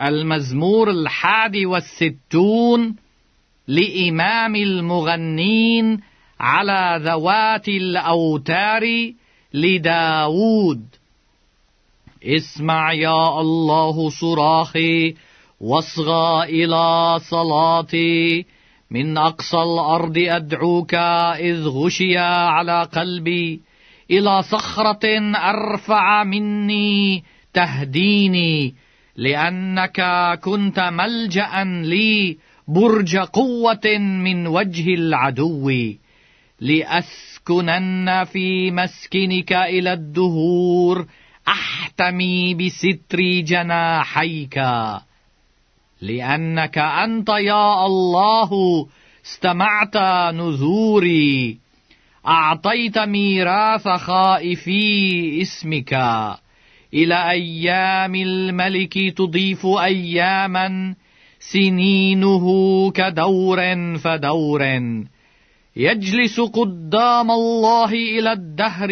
المزمور الحادي والستون لإمام المغنين على ذوات الأوتار لداود اسمع يا الله صراخي واصغى إلى صلاتي من أقصى الأرض أدعوك إذ غشي على قلبي إلى صخرة أرفع مني تهديني لأنك كنت ملجأ لي برج قوة من وجه العدو لأسكنن في مسكنك إلى الدهور أحتمي بستر جناحيك لأنك أنت يا الله استمعت نذوري أعطيت ميراث خائفي اسمك إلى أيام الملك تضيف أياما سنينه كدور فدور يجلس قدام الله إلى الدهر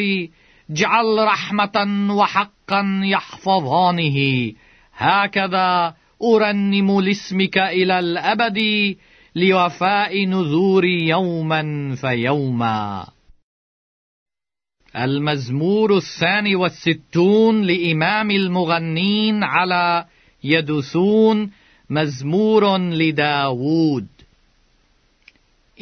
اجعل رحمة وحقا يحفظانه هكذا أرنم لاسمك إلى الأبد لوفاء نذوري يوما فيوما المزمور الثاني والستون لإمام المغنين على يدثون مزمور لداوود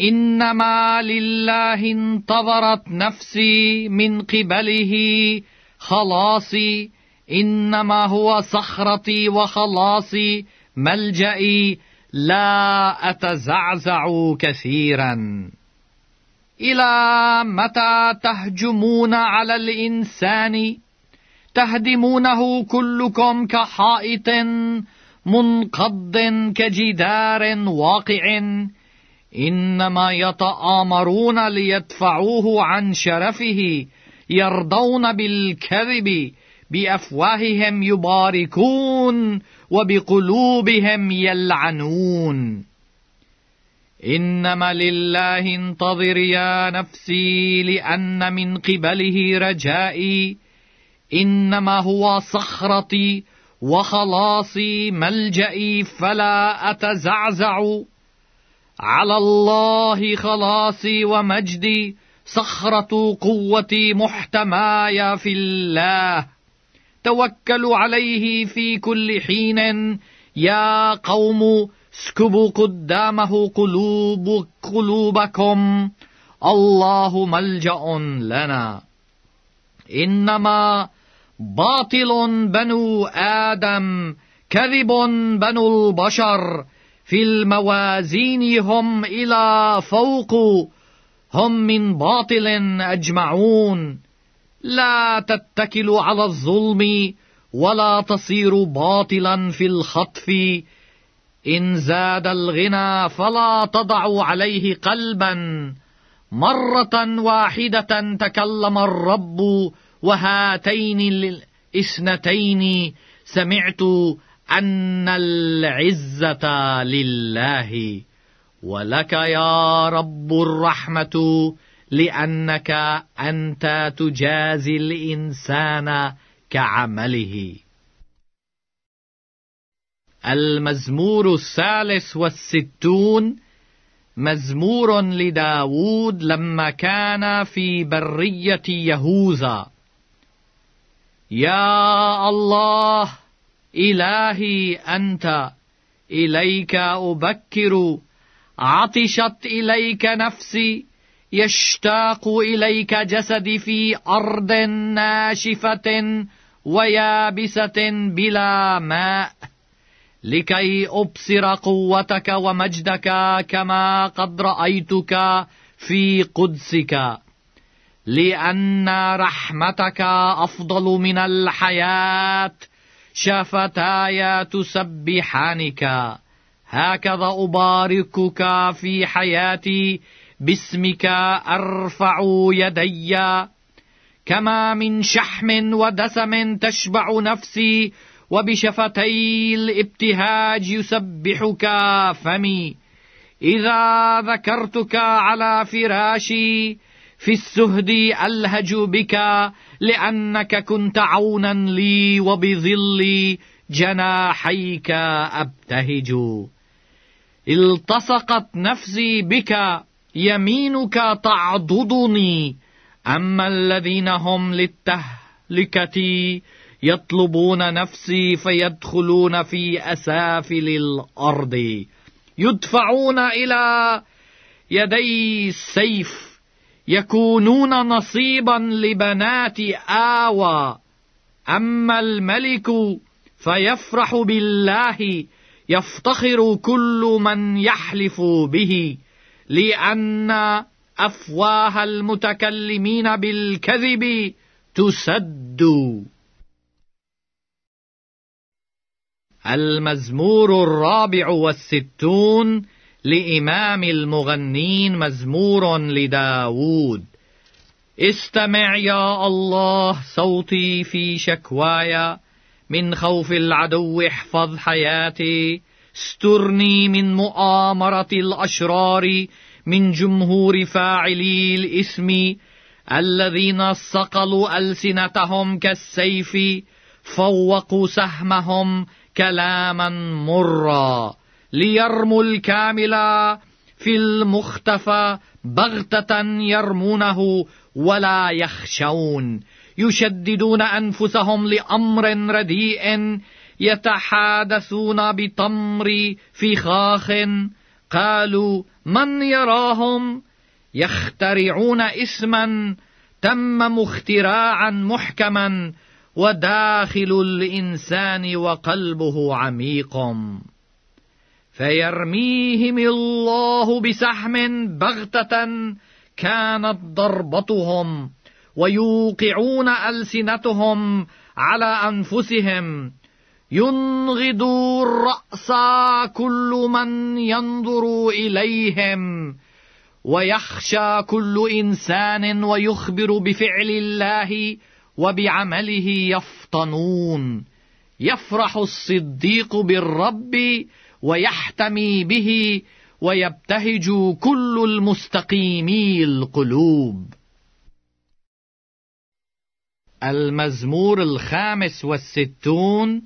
إنما لله انتظرت نفسي من قبله خلاصي إنما هو صخرتي وخلاصي ملجئي لا أتزعزع كثيراً إلى متى تهجمون على الإنسان تهدمونه كلكم كحائط منقض كجدار واقع إنما يتآمرون ليدفعوه عن شرفه يرضون بالكذب بأفواههم يباركون وبقلوبهم يلعنون انما لله انتظر يا نفسي لان من قبله رجائي انما هو صخرتي وخلاصي ملجئي فلا اتزعزع على الله خلاصي ومجدي صخره قوتي محتمايا في الله توكلوا عليه في كل حين يا قوم اسكبوا قدامه قلوب قلوبكم الله ملجأ لنا إنما باطل بنو آدم كذب بنو البشر في الموازين هم إلى فوق هم من باطل أجمعون لا تتكلوا على الظلم ولا تصيروا باطلا في الخطف إن زاد الغنى فلا تضعوا عليه قلبا مرة واحدة تكلم الرب وهاتين الاثنتين سمعت أن العزة لله ولك يا رب الرحمة لأنك أنت تجازي الإنسان كعمله المزمور الثالث والستون مزمور لداود لما كان في برية يهوذا يا الله إلهي أنت إليك أبكر عطشت إليك نفسي يشتاق إليك جسدي في أرض ناشفة ويابسة بلا ماء لكي أبصر قوتك ومجدك كما قد رأيتك في قدسك لأن رحمتك أفضل من الحياة شفتاي تسبحانك هكذا أباركك في حياتي باسمك أرفع يدي كما من شحم ودسم تشبع نفسي وبشفتي الابتهاج يسبحك فمي إذا ذكرتك على فراشي في السهد ألهج بك لأنك كنت عونا لي وبظل جناحيك أبتهج التصقت نفسي بك يمينك تعضدني أما الذين هم للتهلكة يطلبون نفسي فيدخلون في أسافل الأرض يدفعون إلى يدي السيف يكونون نصيبا لبنات آوى أما الملك فيفرح بالله يفتخر كل من يحلف به لأن أفواه المتكلمين بالكذب تسد المزمور الرابع والستون لإمام المغنين مزمور لداوود استمع يا الله صوتي في شكوايا من خوف العدو احفظ حياتي استرني من مؤامرة الأشرار من جمهور فاعلي الإسم الذين صقلوا ألسنتهم كالسيف فوقوا سهمهم كلاما مرا ليرموا الكاملا في المختفى بغتة يرمونه ولا يخشون يشددون أنفسهم لأمر رديء يتحادثون بتمر فخاخ قالوا من يراهم يخترعون اسما تمم اختراعا محكما وداخل الإنسان وقلبه عميق فيرميهم الله بسحم بغتة كانت ضربتهم ويوقعون ألسنتهم على أنفسهم ينغضوا الرأس كل من ينظر إليهم ويخشى كل إنسان ويخبر بفعل الله وبعمله يفطنون يفرح الصديق بالرب ويحتمي به ويبتهج كل المستقيمي القلوب المزمور الخامس والستون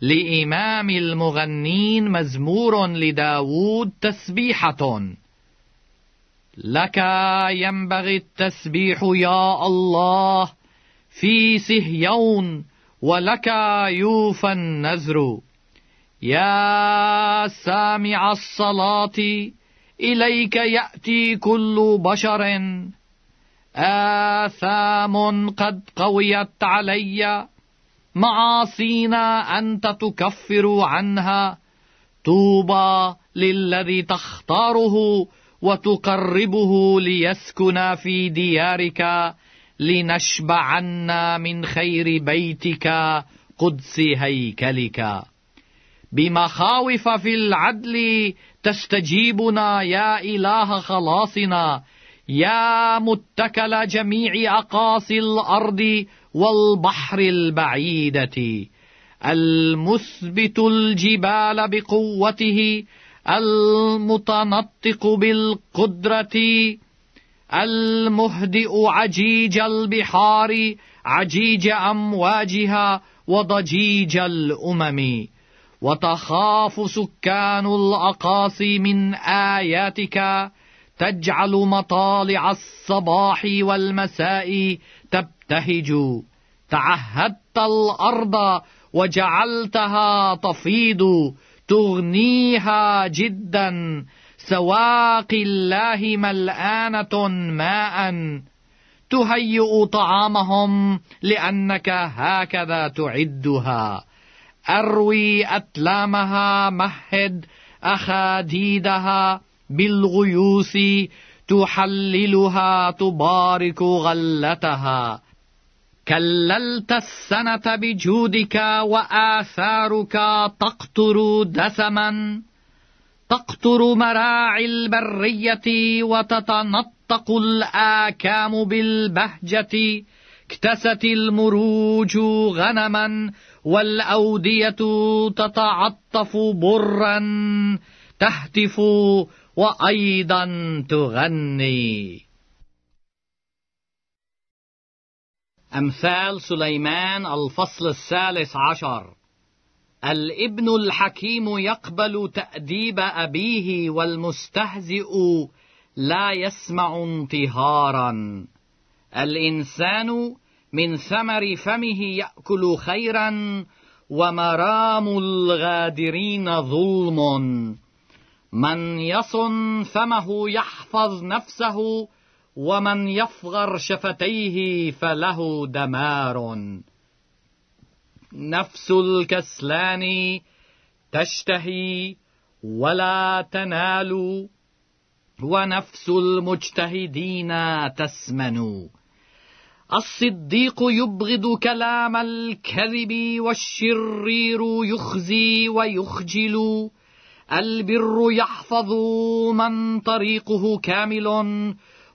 لإمام المغنين مزمور لداود تسبيحة لك ينبغي التسبيح يا الله في سهيون ولك يوفى النذر يا سامع الصلاة إليك يأتي كل بشر آثام قد قويت علي معاصينا أنت تكفر عنها طوبى للذي تختاره وتقربه ليسكن في ديارك لنشبعنا من خير بيتك قدس هيكلك بمخاوف في العدل تستجيبنا يا إله خلاصنا يا متكل جميع أقاصي الأرض والبحر البعيدة المثبت الجبال بقوته المتنطق بالقدرة المهدئ عجيج البحار عجيج أمواجها وضجيج الأمم وتخاف سكان الأقاصي من آياتك تجعل مطالع الصباح والمساء تبتهج تعهدت الأرض وجعلتها تفيض تغنيها جدا سواقي الله ملآنة ماء تهيئ طعامهم لأنك هكذا تعدها أروي أتلامها مهد أخاديدها بالغيوس تحللها تبارك غلتها كللت السنة بجودك وآثارك تقطر دسما تقطر مراعي البرية وتتنطق الآكام بالبهجة اكتست المروج غنما والأودية تتعطف برا تهتف وأيضا تغني أمثال سليمان الفصل الثالث عشر الابن الحكيم يقبل تأديب أبيه والمستهزئ لا يسمع انتهارا الإنسان من ثمر فمه يأكل خيرا ومرام الغادرين ظلم من يصن فمه يحفظ نفسه ومن يفغر شفتيه فله دمار نفس الكسلان تشتهي ولا تنال ونفس المجتهدين تسمن الصديق يبغض كلام الكذب والشرير يخزي ويخجل البر يحفظ من طريقه كامل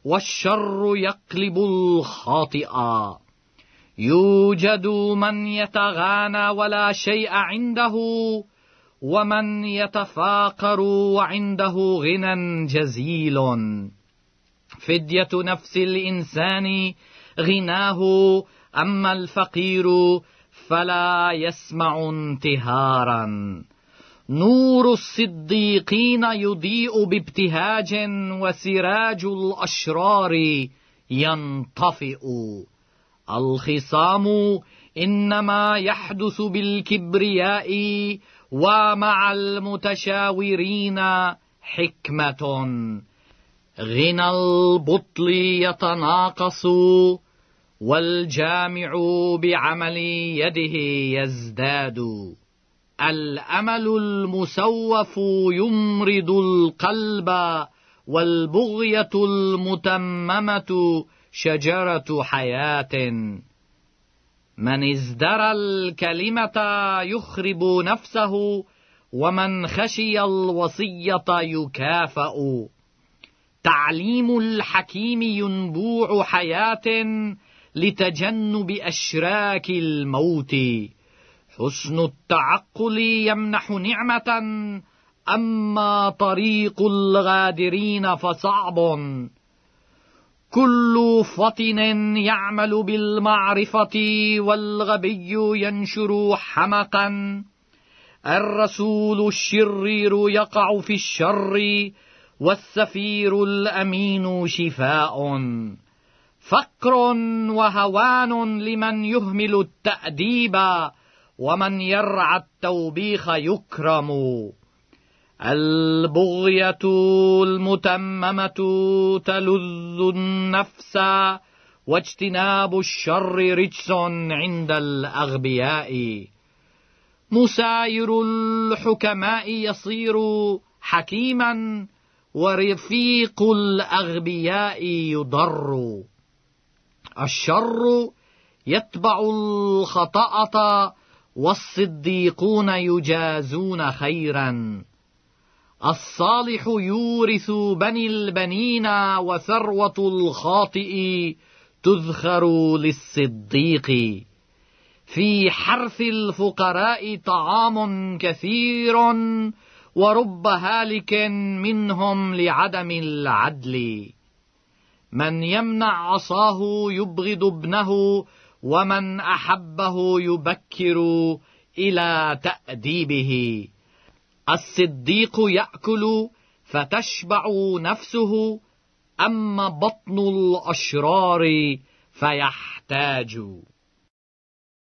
والشر يقلب الخاطئ يوجد من يتغانى ولا شيء عنده ومن يتفاقر وعنده غنى جزيل فدية نفس الإنسان غناه أما الفقير فلا يسمع انتهارا نور الصديقين يضيء بابتهاج وسراج الأشرار ينطفئ الخصام انما يحدث بالكبرياء ومع المتشاورين حكمه غنى البطل يتناقص والجامع بعمل يده يزداد الامل المسوف يمرض القلب والبغيه المتممه شجرة حياة من ازدرى الكلمة يخرب نفسه ومن خشي الوصية يكافأ تعليم الحكيم ينبوع حياة لتجنب أشراك الموت حسن التعقل يمنح نعمة أما طريق الغادرين فصعب كل فطن يعمل بالمعرفة والغبي ينشر حمقا الرسول الشرير يقع في الشر والسفير الأمين شفاء فقر وهوان لمن يهمل التأديب ومن يرعى التوبيخ يكرم البغية المتممة تلذ النفس واجتناب الشر رجس عند الأغبياء مساير الحكماء يصير حكيما ورفيق الأغبياء يضر الشر يتبع الخطأة والصديقون يجازون خيرا الصالح يورث بني البنين وثروة الخاطئ تذخر للصديق في حرث الفقراء طعام كثير ورب هالك منهم لعدم العدل من يمنع عصاه يبغض ابنه ومن أحبه يبكر إلى تأديبه الصديق يأكل فتشبع نفسه أما بطن الأشرار فيحتاج